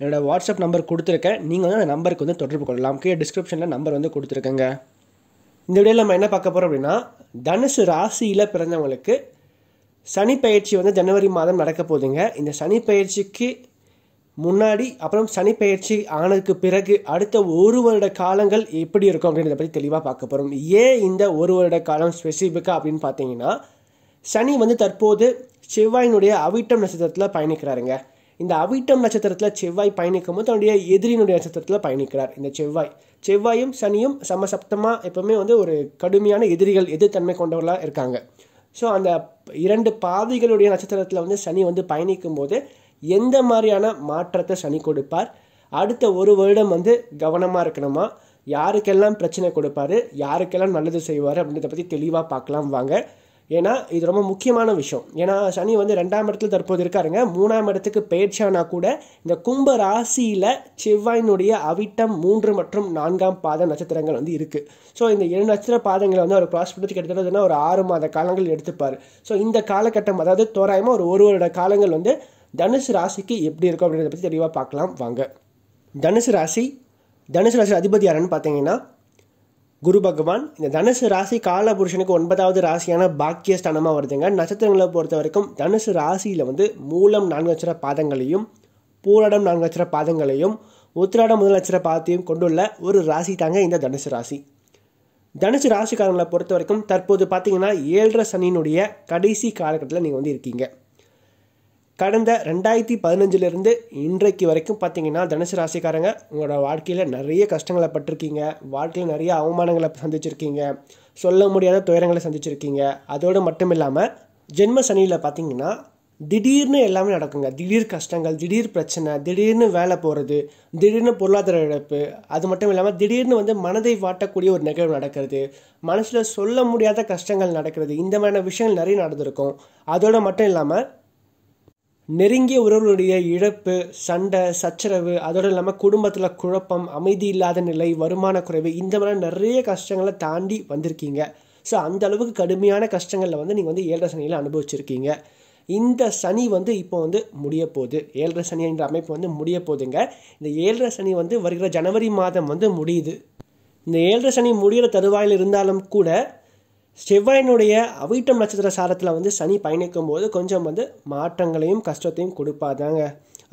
என்னோடய WhatsApp number கொடுத்துருக்கேன் நீங்கள் வந்து அந்த நம்பருக்கு வந்து தொடர்பு கொள்ளலாம் கீழே டிஸ்கிரிப்ஷனில் நம்பர் வந்து கொடுத்துருக்கேங்க இந்த விடையில் நம்ம என்ன பார்க்க போகிறோம் அப்படின்னா தனுசு ராசியில் பிறந்தவங்களுக்கு சனி பயிற்சி வந்து ஜனவரி மாதம் நடக்க போகுதுங்க இந்த சனி பயிற்சிக்கு முன்னாடி அப்புறம் சனி பயிற்சி ஆனதுக்கு பிறகு அடுத்த ஒரு வருட காலங்கள் எப்படி இருக்கும் அப்படின்றத பற்றி தெளிவாக பார்க்க போகிறோம் ஏன் இந்த ஒரு வருட காலம் ஸ்பெசிஃபிக்காக அப்படின்னு பார்த்தீங்கன்னா சனி வந்து தற்போது செவ்வாயினுடைய அவிட்டம் நட்சத்திரத்தில் பயணிக்கிறாருங்க இந்த அவிட்டம் நட்சத்திரத்தில் செவ்வாய் பயணிக்கும் போது தன்னுடைய எதிரினுடைய நட்சத்திரத்தில் பயணிக்கிறார் இந்த செவ்வாய் செவ்வாயும் சனியும் சமசப்தமாக எப்பவுமே வந்து ஒரு கடுமையான எதிரிகள் எதிர்த்தன்மை கொண்டவர்களாக இருக்காங்க ஸோ அந்த இரண்டு பாதைகளுடைய நட்சத்திரத்தில் வந்து சனி வந்து பயணிக்கும் போது எந்த மாதிரியான மாற்றத்தை சனி கொடுப்பார் அடுத்த ஒரு வருடம் வந்து கவனமாக இருக்கணுமா யாருக்கெல்லாம் பிரச்சனை கொடுப்பாரு யாருக்கெல்லாம் நல்லது செய்வார் அப்படின்றத பற்றி தெளிவாக பார்க்கலாம் வாங்க ஏன்னா இது ரொம்ப முக்கியமான விஷயம் ஏன்னா சனி வந்து ரெண்டாம் இடத்துல தற்போது இருக்காருங்க மூணாம் இடத்துக்கு பயிற்சியானா கூட இந்த கும்ப ராசியில் செவ்வாயினுடைய அவிட்டம் மூன்று மற்றும் நான்காம் பாத நட்சத்திரங்கள் வந்து இருக்குது ஸோ இந்த ஏழு நட்சத்திர பாதங்களை வந்து அவர் ப்ராஸ் பண்ணுறதுக்கு ஒரு ஆறு மாத காலங்கள் எடுத்துப்பார் ஸோ இந்த காலகட்டம் அதாவது தோராயமாக ஒரு ஒரு வருட காலங்கள் வந்து தனுசு ராசிக்கு எப்படி இருக்கும் அப்படின்றத பற்றி தெளிவாக பார்க்கலாம் வாங்க தனுசு ராசி தனுசு ராசி அதிபதி யாருன்னு பார்த்தீங்கன்னா குரு பகவான் இந்த தனுசு ராசி காலபுருஷனுக்கு ஒன்பதாவது ராசியான பாக்கியஸ்தானமாக வருதுங்க நட்சத்திரங்களை பொறுத்த வரைக்கும் தனுசு ராசியில் வந்து மூலம் நான்கு நட்சத்திர பாதங்களையும் பூரடம் நான்கு நட்சத்திர பாதங்களையும் உத்திராடம் முதல் நட்சத்திர பாதத்தையும் கொண்டுள்ள ஒரு ராசி தாங்க இந்த தனுசு ராசி தனுசு ராசிக்காரங்களை பொறுத்த வரைக்கும் தற்போது பார்த்தீங்கன்னா ஏழரை சனியினுடைய கடைசி காலகட்டத்தில் நீங்கள் வந்து இருக்கீங்க கடந்த ரெண்டாயிரத்தி பதினஞ்சிலிருந்து இன்றைக்கு வரைக்கும் பார்த்தீங்கன்னா தனுசு ராசிக்காரங்க உங்களோட வாழ்க்கையில் நிறைய கஷ்டங்களை பட்டிருக்கீங்க வாழ்க்கையில் நிறைய அவமானங்களை சந்திச்சிருக்கீங்க சொல்ல முடியாத துயரங்களை சந்திச்சிருக்கீங்க அதோடு மட்டும் இல்லாமல் ஜென்ம சனியில் பார்த்தீங்கன்னா திடீர்னு எல்லாமே நடக்குங்க திடீர் கஷ்டங்கள் திடீர் பிரச்சனை திடீர்னு வேலை போகிறது திடீர்னு பொருளாதார இழப்பு அது மட்டும் இல்லாமல் திடீர்னு வந்து மனதை வாட்டக்கூடிய ஒரு நிகழ்வு நடக்கிறது மனசில் சொல்ல முடியாத கஷ்டங்கள் நடக்கிறது இந்த மாதிரியான விஷயங்கள் நிறைய நடந்திருக்கும் அதோடு மட்டும் இல்லாமல் நெருங்கிய உறவுகளுடைய இழப்பு சண்டை சச்சரவு அதோடு இல்லாமல் குடும்பத்தில் குழப்பம் அமைதி இல்லாத நிலை வருமான குறைவு இந்த மாதிரி நிறைய கஷ்டங்களை தாண்டி வந்திருக்கீங்க ஸோ அந்த அளவுக்கு கடுமையான கஷ்டங்களில் வந்து நீங்கள் வந்து ஏழரை சனியில் அனுபவிச்சிருக்கீங்க இந்த சனி வந்து இப்போ வந்து முடிய போகுது ஏழரை சனி என்ற அமைப்பு வந்து முடிய போகுதுங்க இந்த ஏழரை சனி வந்து வருகிற ஜனவரி மாதம் வந்து முடியுது இந்த ஏழரை சனி முடிகிற தருவாயில் இருந்தாலும் கூட செவ்வாயினுடைய அவிட்டம் நட்சத்திர சாரத்தில் வந்து சனி பயணிக்கும் போது கொஞ்சம் வந்து மாற்றங்களையும் கஷ்டத்தையும் கொடுப்பாதாங்க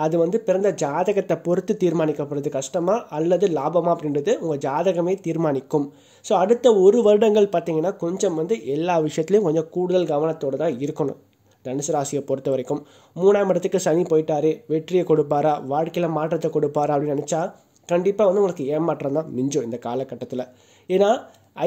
அது வந்து பிறந்த ஜாதகத்தை பொறுத்து தீர்மானிக்கப்படுறது கஷ்டமா அல்லது லாபமா அப்படின்றது உங்கள் ஜாதகமே தீர்மானிக்கும் ஸோ அடுத்த ஒரு வருடங்கள் பார்த்தீங்கன்னா கொஞ்சம் வந்து எல்லா விஷயத்துலையும் கொஞ்சம் கூடுதல் கவனத்தோடு தான் இருக்கணும் தனுசு ராசியை பொறுத்த வரைக்கும் மூணாம் இடத்துக்கு சனி போயிட்டாரு வெற்றியை கொடுப்பாரா வாழ்க்கையில் மாற்றத்தை கொடுப்பாரா அப்படின்னு நினச்சா கண்டிப்பாக வந்து உங்களுக்கு ஏமாற்றம் தான் மிஞ்சும் இந்த காலகட்டத்தில் ஏன்னா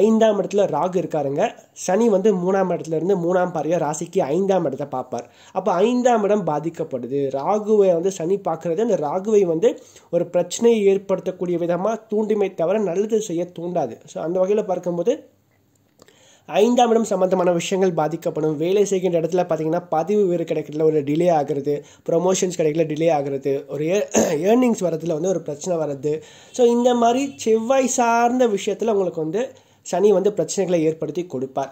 ஐந்தாம் இடத்துல ராகு இருக்காருங்க சனி வந்து மூணாம் இடத்துல இருந்து மூணாம் பார்வையாக ராசிக்கு ஐந்தாம் இடத்தை பார்ப்பார் அப்போ ஐந்தாம் இடம் பாதிக்கப்படுது ராகுவை வந்து சனி பார்க்குறது அந்த ராகுவை வந்து ஒரு பிரச்சனையை ஏற்படுத்தக்கூடிய விதமாக தூண்டுமே தவிர நல்லது செய்ய தூண்டாது ஸோ அந்த வகையில் பார்க்கும்போது ஐந்தாம் இடம் சம்மந்தமான விஷயங்கள் பாதிக்கப்படும் வேலை செய்கின்ற இடத்துல பார்த்தீங்கன்னா பதிவு வேறு கிடைக்கிறதுல ஒரு டிலே ஆகிறது ப்ரொமோஷன்ஸ் கிடைக்கல டிலே ஆகிறது ஒரு ஏர்னிங்ஸ் வரதுல வந்து ஒரு பிரச்சனை வர்றது ஸோ இந்த மாதிரி செவ்வாய் சார்ந்த விஷயத்தில் உங்களுக்கு வந்து சனி வந்து பிரச்சனைகளை ஏற்படுத்தி கொடுப்பார்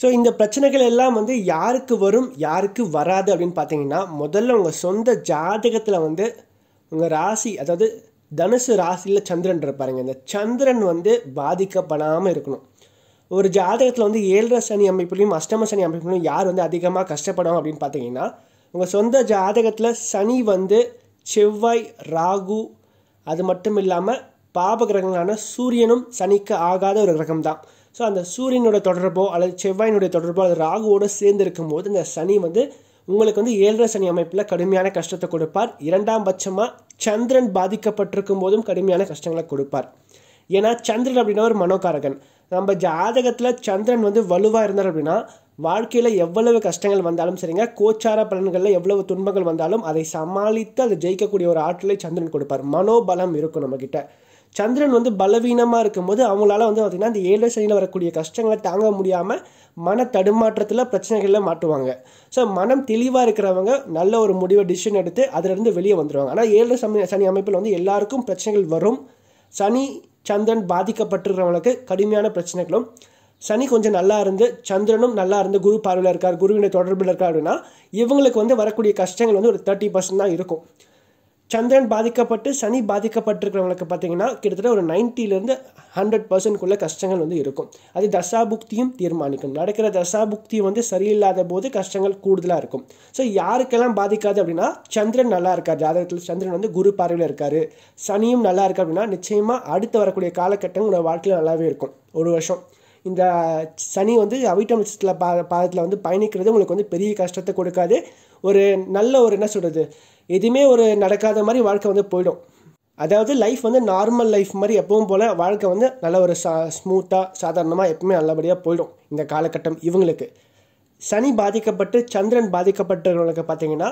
ஸோ இந்த பிரச்சனைகள் எல்லாம் வந்து யாருக்கு வரும் யாருக்கு வராது அப்படின்னு பார்த்தீங்கன்னா முதல்ல உங்கள் சொந்த ஜாதகத்தில் வந்து உங்கள் ராசி அதாவது தனுசு ராசியில் சந்திரன் இருப்பாருங்க இந்த சந்திரன் வந்து பாதிக்கப்படாமல் இருக்கணும் ஒரு ஜாதகத்தில் வந்து ஏழரை சனி அமைப்புலையும் அஷ்டம சனி அமைப்புலையும் யார் வந்து அதிகமாக கஷ்டப்படும் அப்படின்னு பார்த்தீங்கன்னா உங்கள் சொந்த ஜாதகத்தில் சனி வந்து செவ்வாய் ராகு அது மட்டும் இல்லாமல் பாப கிரகங்களான சூரியனும் சனிக்கு ஆகாத ஒரு கிரகம் தான் ஸோ அந்த சூரியனோட தொடர்போ அல்லது செவ்வாயினுடைய தொடர்போ அல்லது ராகுவோடு சேர்ந்து இருக்கும்போது இந்த சனி வந்து உங்களுக்கு வந்து ஏழரை சனி அமைப்பில் கடுமையான கஷ்டத்தை கொடுப்பார் இரண்டாம் பட்சமாக சந்திரன் பாதிக்கப்பட்டிருக்கும் போதும் கடுமையான கஷ்டங்களை கொடுப்பார் ஏன்னா சந்திரன் அப்படின்னா ஒரு மனோகாரகன் நம்ம ஜாதகத்தில் சந்திரன் வந்து வலுவாக இருந்தார் அப்படின்னா வாழ்க்கையில் எவ்வளவு கஷ்டங்கள் வந்தாலும் சரிங்க கோச்சார பலன்களில் எவ்வளவு துன்பங்கள் வந்தாலும் அதை சமாளித்து அதை ஜெயிக்கக்கூடிய ஒரு ஆற்றலை சந்திரன் கொடுப்பார் மனோபலம் இருக்கும் நம்மக்கிட்ட சந்திரன் வந்து பலவீனமாக இருக்கும்போது அவங்களால வந்து பார்த்திங்கன்னா அந்த ஏழு சனியில் வரக்கூடிய கஷ்டங்களை தாங்க முடியாமல் மன தடுமாற்றத்தில் பிரச்சனைகளில் மாட்டுவாங்க ஸோ மனம் தெளிவாக இருக்கிறவங்க நல்ல ஒரு முடிவை டிசிஷன் எடுத்து அதிலிருந்து வெளியே வந்துடுவாங்க ஆனால் ஏழு சமய சனி அமைப்பில் வந்து எல்லாருக்கும் பிரச்சனைகள் வரும் சனி சந்திரன் பாதிக்கப்பட்டிருக்கிறவங்களுக்கு கடுமையான பிரச்சனைகளும் சனி கொஞ்சம் நல்லா இருந்து சந்திரனும் நல்லா இருந்து குரு பார்வையில் இருக்கார் குருவினை தொடர்பில் இருக்கார் அப்படின்னா இவங்களுக்கு வந்து வரக்கூடிய கஷ்டங்கள் வந்து ஒரு தேர்ட்டி பர்சன்ட் தான் இருக்கும் சந்திரன் பாதிக்கப்பட்டு சனி பாதிக்கப்பட்டிருக்கிறவங்களுக்கு பார்த்தீங்கன்னா கிட்டத்தட்ட ஒரு நைன்ட்டிலேருந்து ஹண்ட்ரட் பர்சன்ட்குள்ள கஷ்டங்கள் வந்து இருக்கும் அது தசாபுக்தியும் தீர்மானிக்கும் நடக்கிற தசாபுக்தி வந்து சரியில்லாத போது கஷ்டங்கள் கூடுதலாக இருக்கும் ஸோ யாருக்கெல்லாம் பாதிக்காது அப்படின்னா சந்திரன் நல்லா இருக்கார் ஜாதகத்தில் சந்திரன் வந்து குரு பார்வையில் இருக்கார் சனியும் நல்லா இருக்கு அப்படின்னா நிச்சயமாக அடுத்து வரக்கூடிய காலகட்டம் உங்களோட வாழ்க்கையில் நல்லாவே இருக்கும் ஒரு வருஷம் இந்த சனி வந்து அவிட்டம் பா பாதத்தில் வந்து பயணிக்கிறது உங்களுக்கு வந்து பெரிய கஷ்டத்தை கொடுக்காது ஒரு நல்ல ஒரு என்ன சொல்கிறது எதுவுமே ஒரு நடக்காத மாதிரி வாழ்க்கை வந்து போயிடும் அதாவது லைஃப் வந்து நார்மல் லைஃப் மாதிரி எப்பவும் போல் வாழ்க்கை வந்து நல்ல ஒரு சா ஸ்மூத்தாக சாதாரணமாக எப்பவுமே நல்லபடியாக போயிடும் இந்த காலகட்டம் இவங்களுக்கு சனி பாதிக்கப்பட்டு சந்திரன் பாதிக்கப்பட்டவங்களுக்கு பார்த்தீங்கன்னா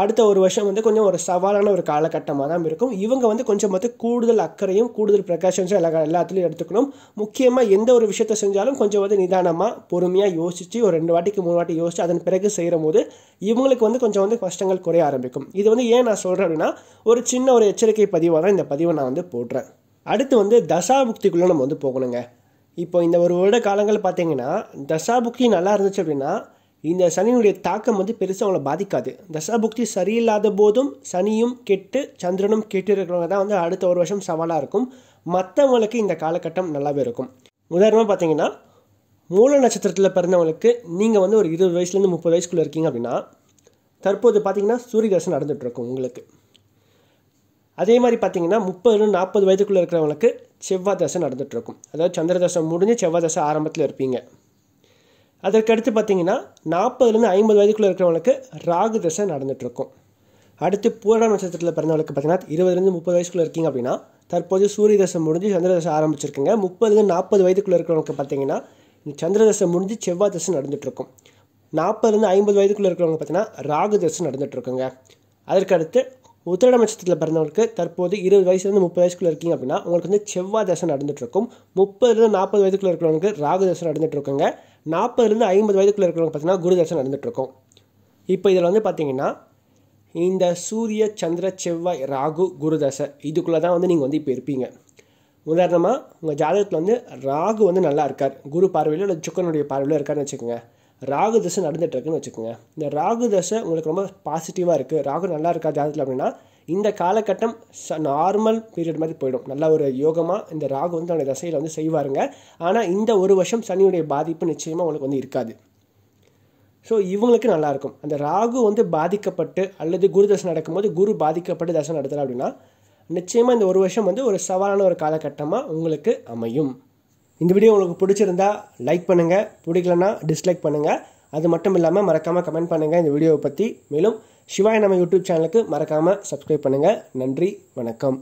அடுத்த ஒரு வருஷம் வந்து கொஞ்சம் ஒரு சவாலான ஒரு காலகட்டமாக தான் இருக்கும் இவங்க வந்து கொஞ்சம் வந்து கூடுதல் அக்கறையும் கூடுதல் பிரகாஷன்ஸும் எல்லா எல்லாத்துலேயும் எடுத்துக்கணும் முக்கியமாக எந்த ஒரு விஷயத்த செஞ்சாலும் கொஞ்சம் வந்து நிதானமாக பொறுமையாக யோசித்து ஒரு ரெண்டு வாட்டிக்கு மூணு வாட்டி யோசித்து அதன் பிறகு செய்கிற போது இவங்களுக்கு வந்து கொஞ்சம் வந்து கஷ்டங்கள் குறைய ஆரம்பிக்கும் இது வந்து ஏன் நான் சொல்கிறேன் அப்படின்னா ஒரு சின்ன ஒரு எச்சரிக்கை பதிவாக தான் இந்த பதிவை நான் வந்து போடுறேன் அடுத்து வந்து தசாபுக்திக்குள்ளே நம்ம வந்து போகணுங்க இப்போ இந்த ஒரு வருட காலங்கள் பார்த்தீங்கன்னா தசாபுக்தி நல்லா இருந்துச்சு அப்படின்னா இந்த சனியினுடைய தாக்கம் வந்து பெருசாக அவங்கள பாதிக்காது தசாபுக்தி சரியில்லாத போதும் சனியும் கெட்டு சந்திரனும் கெட்டு இருக்கிறவங்க தான் வந்து அடுத்த ஒரு வருஷம் சவாலாக இருக்கும் மற்றவங்களுக்கு இந்த காலகட்டம் நல்லாவே இருக்கும் உதாரணமாக பார்த்தீங்கன்னா மூல நட்சத்திரத்தில் பிறந்தவங்களுக்கு நீங்கள் வந்து ஒரு இருபது வயசுலேருந்து முப்பது வயசுக்குள்ளே இருக்கீங்க அப்படின்னா தற்போது பார்த்தீங்கன்னா சூரிய தசை நடந்துகிட்ருக்கும் உங்களுக்கு அதே மாதிரி பார்த்தீங்கன்னா முப்பதுலேருந்து நாற்பது வயதுக்குள்ளே இருக்கிறவங்களுக்கு செவ்வாய் தசை நடந்துகிட்ருக்கும் அதாவது சந்திரதசை முடிஞ்சு செவ்வாய் தசை ஆரம்பத்தில் இருப்பீங்க அதற்கடுத்து பார்த்திங்கன்னா நாற்பதுலேருந்து ஐம்பது வயதுக்குள்ளே இருக்கிறவங்களுக்கு ராகு தசை நடந்துகிட்ருக்கும் அடுத்து பூரண நட்சத்திரத்தில் பிறந்தவங்களுக்கு பார்த்தீங்கன்னா இருபதுலேருந்து முப்பது வயசுக்குள்ளே இருக்கீங்க அப்படின்னா தற்போது சூரிய தசை முடிஞ்சு சந்திர தசை ஆரம்பிச்சிருக்குங்க முப்பதுலேருந்து நாற்பது வயதுக்குள்ளே இருக்கிறவங்களுக்கு பார்த்தீங்கன்னா சந்திர தசை முடிஞ்சு செவ்வாய் தசை நடந்துகிட்ருக்கும் நாற்பதுலேருந்து ஐம்பது வயதுக்குள்ளே இருக்கிறவங்க பார்த்தீங்கன்னா ராகு தசை நடந்துகிட்ருக்குங்க அதற்கடுத்து உத்திரட நட்சத்திரத்தில் பிறந்தவங்களுக்கு தற்போது இருபது வயசுலேருந்து முப்பது வயசுக்குள்ளே இருக்கீங்க அப்படின்னா உங்களுக்கு வந்து செவ்வாய் தசை நடந்துகிட்ருக்கும் முப்பதுலேருந்து நாற்பது வயதுக்குள்ளே இருக்கிறவங்களுக்கு ராகு தசை நடந்துகிட்ருக்குங்க நாற்பதுலேருந்து ஐம்பது வயதுக்குள்ளே இருக்கிறவங்க பார்த்தீங்கன்னா குருதர்ஷன் நடந்துகிட்ருக்கோம் இப்போ இதில் வந்து பார்த்தீங்கன்னா இந்த சூரிய சந்திர செவ்வாய் ராகு குருதசை இதுக்குள்ளே தான் வந்து நீங்கள் வந்து இப்போ இருப்பீங்க உதாரணமாக உங்கள் ஜாதகத்தில் வந்து ராகு வந்து நல்லா இருக்கார் குரு பார்வையில் இல்லை சுக்கனுடைய பார்வையிலோ இருக்காருன்னு வச்சுக்கோங்க ராகு தசை நடந்துகிட்ருக்குன்னு வச்சுக்கோங்க இந்த ராகு தசை உங்களுக்கு ரொம்ப பாசிட்டிவாக இருக்குது ராகு நல்லா இருக்கா ஜாதகத்தில் அப்படின்னா இந்த காலகட்டம் ச நார்மல் பீரியட் மாதிரி போயிடும் நல்ல ஒரு யோகமாக இந்த ராகு வந்து அவனுடைய தசையில் வந்து செய்வாருங்க ஆனால் இந்த ஒரு வருஷம் சனியுடைய பாதிப்பு நிச்சயமாக அவங்களுக்கு வந்து இருக்காது ஸோ இவங்களுக்கு நல்லாயிருக்கும் அந்த ராகு வந்து பாதிக்கப்பட்டு அல்லது குரு தசை நடக்கும்போது குரு பாதிக்கப்பட்டு தசை நடத்தலாம் அப்படின்னா நிச்சயமாக இந்த ஒரு வருஷம் வந்து ஒரு சவாலான ஒரு காலகட்டமாக உங்களுக்கு அமையும் இந்த வீடியோ உங்களுக்கு பிடிச்சிருந்தா லைக் பண்ணுங்கள் பிடிக்கலன்னா டிஸ்லைக் பண்ணுங்கள் அது மட்டும் இல்லாமல் மறக்காமல் கமெண்ட் பண்ணுங்கள் இந்த வீடியோவை பற்றி மேலும் சிவாய் நம்ம யூடியூப் சேனலுக்கு மறக்காமல் சப்ஸ்கிரைப் பண்ணுங்கள் நன்றி வணக்கம்